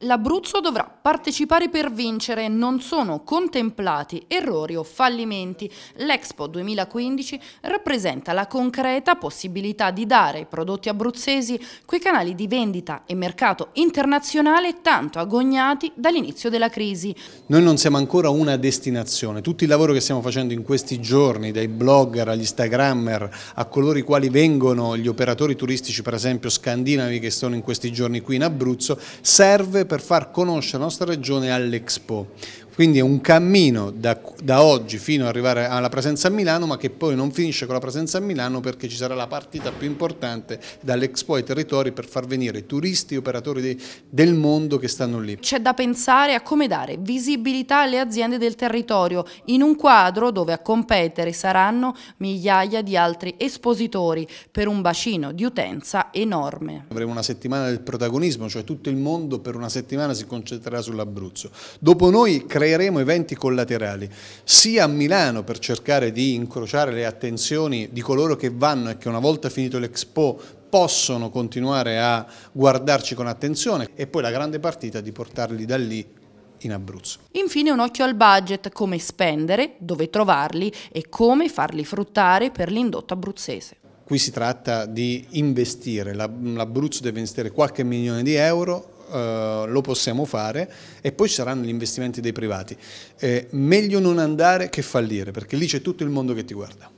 L'Abruzzo dovrà partecipare per vincere, non sono contemplati errori o fallimenti. L'Expo 2015 rappresenta la concreta possibilità di dare ai prodotti abruzzesi quei canali di vendita e mercato internazionale tanto agognati dall'inizio della crisi. Noi non siamo ancora una destinazione, tutto il lavoro che stiamo facendo in questi giorni, dai blogger agli instagrammer, a coloro i quali vengono gli operatori turistici per esempio scandinavi che sono in questi giorni qui in Abruzzo, serve per far conoscere la nostra regione all'Expo. Quindi è un cammino da, da oggi fino ad arrivare alla presenza a Milano, ma che poi non finisce con la presenza a Milano perché ci sarà la partita più importante dall'Expo ai territori per far venire turisti e operatori de, del mondo che stanno lì. C'è da pensare a come dare visibilità alle aziende del territorio in un quadro dove a competere saranno migliaia di altri espositori per un bacino di utenza enorme. Avremo una settimana del protagonismo, cioè tutto il mondo per una settimana si concentrerà sull'Abruzzo. Dopo noi creiamo creeremo eventi collaterali sia a Milano per cercare di incrociare le attenzioni di coloro che vanno e che una volta finito l'Expo possono continuare a guardarci con attenzione e poi la grande partita di portarli da lì in Abruzzo. Infine un occhio al budget, come spendere, dove trovarli e come farli fruttare per l'indotto abruzzese. Qui si tratta di investire, l'Abruzzo deve investire qualche milione di euro Uh, lo possiamo fare e poi ci saranno gli investimenti dei privati. Eh, meglio non andare che fallire perché lì c'è tutto il mondo che ti guarda.